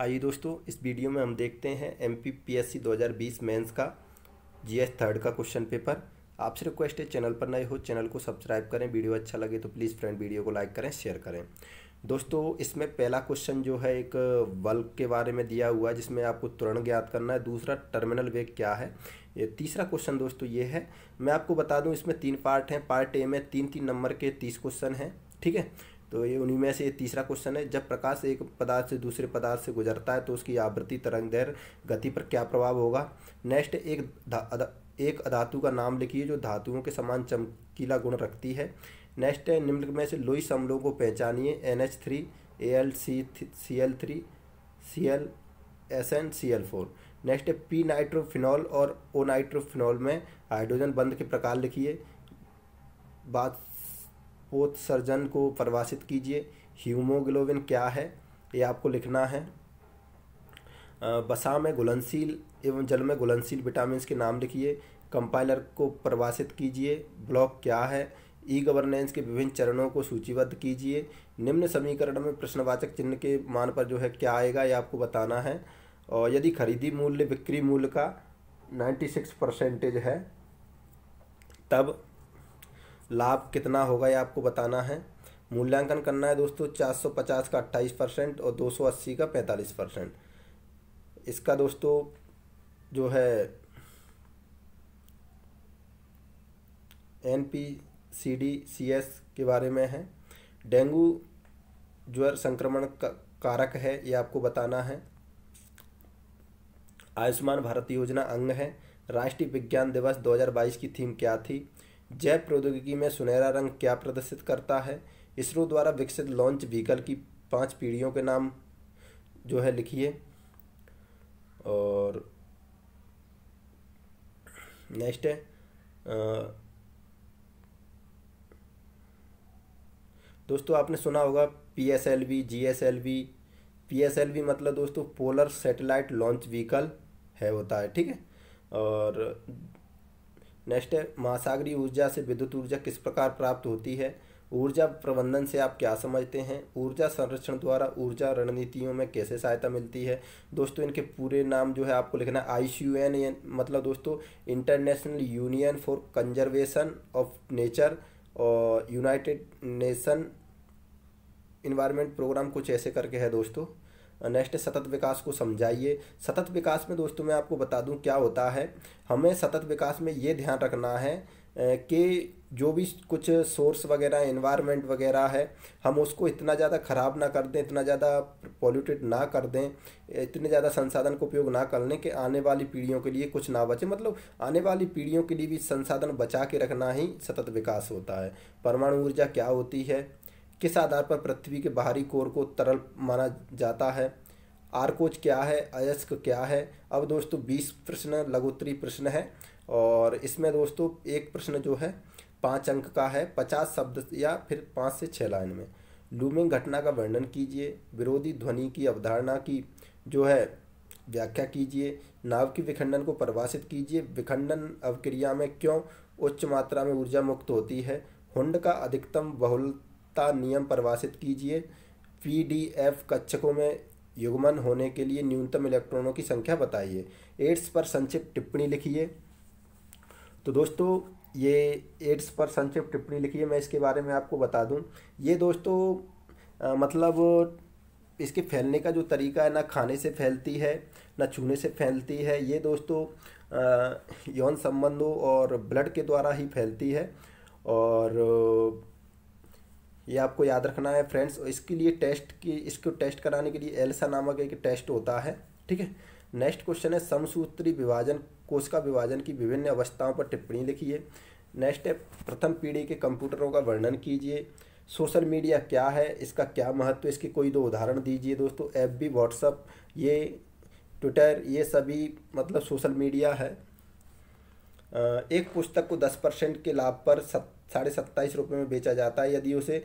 आइए दोस्तों इस वीडियो में हम देखते हैं M P P S C दो हज़ार बीस मेन्स का जी एस थर्ड का क्वेश्चन पेपर आपसे रिक्वेस्ट है चैनल पर नए हो चैनल को सब्सक्राइब करें वीडियो अच्छा लगे तो प्लीज़ फ्रेंड वीडियो को लाइक करें शेयर करें दोस्तों इसमें पहला क्वेश्चन जो है एक बल्ब के बारे में दिया हुआ है जिसमें आपको तुरंत ज्ञात करना है दूसरा टर्मिनल वेग क्या है ये तीसरा क्वेश्चन दोस्तों ये है मैं आपको बता दूं इसमें तीन पार्ट हैं पार्ट ए में तीन तीन नंबर के तीस क्वेश्चन हैं ठीक है तो ये उन्हीं में से तीसरा क्वेश्चन है जब प्रकाश एक पदार्थ से दूसरे पदार्थ से गुजरता है तो उसकी आवृत्ति तरंग दैर गति पर क्या प्रभाव होगा नेक्स्ट एक एक अधातु का नाम लिखिए जो धातुओं के समान चमकीला गुण रखती है नेक्स्ट है निम्न में से लोई समलों को पहचानिए N H three A L C C L three C L S N C L four next है पी नाइट्रोफिनॉल और ओ नाइट्रोफिनॉल में हाइड्रोजन बंद के प्रकार लिखिए बात उत्सर्जन को परिभाषित कीजिए हीमोग्लोबिन क्या है ये आपको लिखना है बसा में घुलनशील एवं जल में घुलनशील विटामिन के नाम लिखिए कंपाइलर को परिभाषित कीजिए ब्लॉक क्या है ई गवर्नेंस के विभिन्न चरणों को सूचीबद्ध कीजिए निम्न समीकरण में प्रश्नवाचक चिन्ह के मान पर जो है क्या आएगा ये आपको बताना है और यदि खरीदी मूल्य बिक्री मूल्य का 96 परसेंटेज है तब लाभ कितना होगा ये आपको बताना है मूल्यांकन करना है दोस्तों 450 का 28 परसेंट और 280 का 45 परसेंट इसका दोस्तों जो है N P C D C S के बारे में है डेंगू ज्वर संक्रमण का कारक है ये आपको बताना है आयुष्मान भारत योजना अंग है राष्ट्रीय विज्ञान दिवस 2022 की थीम क्या थी जैव प्रौद्योगिकी में सुनहरा रंग क्या प्रदर्शित करता है इसरो द्वारा विकसित लॉन्च व्हीकल की पांच पीढ़ियों के नाम जो है लिखिए और नेक्स्ट है आ, दोस्तों आपने सुना होगा P S L V G S L V P S L V मतलब दोस्तों पोलर सैटेलाइट लॉन्च व्हीकल है होता है ठीक है और नेक्स्ट है महासागरीय ऊर्जा से विद्युत ऊर्जा किस प्रकार प्राप्त होती है ऊर्जा प्रबंधन से आप क्या समझते हैं ऊर्जा संरक्षण द्वारा ऊर्जा रणनीतियों में कैसे सहायता मिलती है दोस्तों इनके पूरे नाम जो है आपको लिखना है आई सी एन मतलब दोस्तों International Union for Conservation of Nature और यूनाइटेड नेशन इन्वायरमेंट प्रोग्राम कुछ ऐसे करके है दोस्तों नेक्स्ट सतत विकास को समझाइए सतत विकास में दोस्तों मैं आपको बता दूं क्या होता है हमें सतत विकास में ये ध्यान रखना है कि जो भी कुछ सोर्स वगैरह इन्वायरमेंट वगैरह है हम उसको इतना ज़्यादा ख़राब ना कर दें इतना ज़्यादा पोल्यूटेड ना कर दें इतने ज़्यादा संसाधन का उपयोग ना कर लें कि आने वाली पीढ़ियों के लिए कुछ ना बचे मतलब आने वाली पीढ़ियों के लिए भी संसाधन बचा के रखना ही सतत विकास होता है परमाणु ऊर्जा क्या होती है किस आधार पर पृथ्वी के बाहरी कोर को तरल माना जाता है आरकोच क्या है अयस्क क्या है अब दोस्तों बीस प्रश्न लघुत्तरी प्रश्न है और इसमें दोस्तों एक प्रश्न जो है पाँच अंक का है पचास शब्द या फिर पाँच से छः लाइन में लूमिंग घटना का वर्णन कीजिए विरोधी ध्वनि की अवधारणा की जो है व्याख्या कीजिए नाव की विखंडन को परिभाषित कीजिए विखंडन अवक्रिया में क्यों उच्च मात्रा में ऊर्जा मुक्त होती है हुंड का अधिकतम बहुल आवश्यकता नियम परिभाषित कीजिए पीडीएफ कक्षकों में युग्मन होने के लिए न्यूनतम इलेक्ट्रॉनों की संख्या बताइए एड्स पर संक्षिप्त टिप्पणी लिखिए तो दोस्तों ये एड्स पर संक्षिप्त टिप्पणी लिखिए मैं इसके बारे में आपको बता दूं ये दोस्तों आ, मतलब इसके फैलने का जो तरीका है ना खाने से फैलती है ना छूने से फैलती है ये दोस्तों यौन संबंधों और ब्लड के द्वारा ही फैलती है और ये आपको याद रखना है फ्रेंड्स इसके लिए टेस्ट की इसको टेस्ट कराने के लिए एल्सा नामक एक टेस्ट होता है ठीक है नेक्स्ट क्वेश्चन है समसूत्री विभाजन कोशिका विभाजन की विभिन्न अवस्थाओं पर टिप्पणी लिखिए नेक्स्ट है प्रथम पीढ़ी के कंप्यूटरों का वर्णन कीजिए सोशल मीडिया क्या है इसका क्या महत्व इसके कोई दो उदाहरण दीजिए दोस्तों ऐप भी व्हाट्सअप ये ट्विटर ये सभी मतलब सोशल मीडिया है एक पुस्तक को दस परसेंट के लाभ पर सत साढ़े सत्ताईस रुपये में बेचा जाता है यदि उसे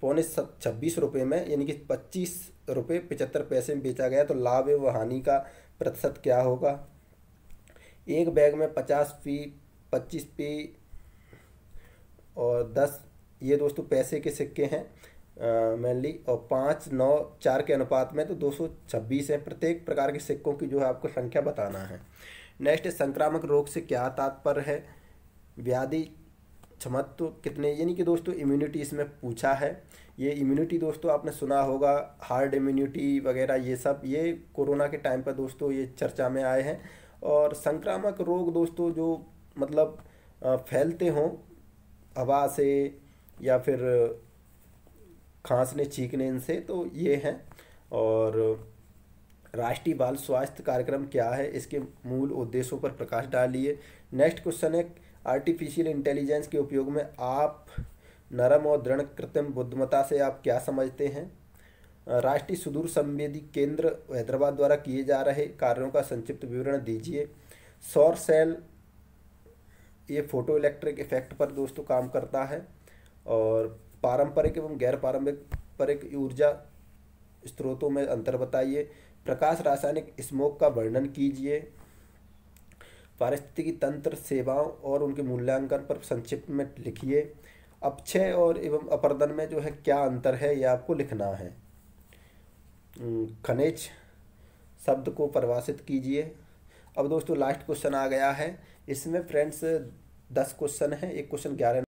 पौने छब्बीस रुपये में यानी कि पच्चीस रुपये पचहत्तर पैसे में बेचा गया तो लाभ एवं हानि का प्रतिशत क्या होगा एक बैग में पचास पी पच्चीस पी और दस ये दोस्तों पैसे के सिक्के हैं मेनली और पाँच नौ चार के अनुपात में तो दो सौ छब्बीस है प्रत्येक प्रकार के सिक्कों की जो है आपको संख्या बताना है नेक्स्ट संक्रामक रोग से क्या तात्पर्य है व्याधि क्षमत्व कितने यानी कि दोस्तों इम्यूनिटी इसमें पूछा है ये इम्यूनिटी दोस्तों आपने सुना होगा हार्ड इम्यूनिटी वगैरह ये सब ये कोरोना के टाइम पर दोस्तों ये चर्चा में आए हैं और संक्रामक रोग दोस्तों जो मतलब फैलते हों हवा से या फिर खांसने छींकने इनसे तो ये हैं और राष्ट्रीय बाल स्वास्थ्य कार्यक्रम क्या है इसके मूल उद्देश्यों पर प्रकाश डालिए नेक्स्ट क्वेश्चन है आर्टिफिशियल इंटेलिजेंस के उपयोग में आप नरम और दृढ़ कृत्रिम बुद्धिमता से आप क्या समझते हैं राष्ट्रीय सुदूर संवेदी केंद्र हैदराबाद द्वारा किए जा रहे कार्यों का संक्षिप्त विवरण दीजिए सौर सेल ये फोटो इलेक्ट्रिक इफेक्ट पर दोस्तों काम करता है और पारंपरिक एवं गैर पारंपरिक ऊर्जा स्रोतों में अंतर बताइए प्रकाश रासायनिक स्मोक का वर्णन कीजिए पारिस्थितिकी तंत्र सेवाओं और उनके मूल्यांकन पर संक्षिप्त में लिखिए अपक्षय और एवं अपर्दन में जो है क्या अंतर है ये आपको लिखना है खनिज शब्द को परिभाषित कीजिए अब दोस्तों लास्ट क्वेश्चन आ गया है इसमें फ्रेंड्स दस क्वेश्चन है एक क्वेश्चन ग्यारह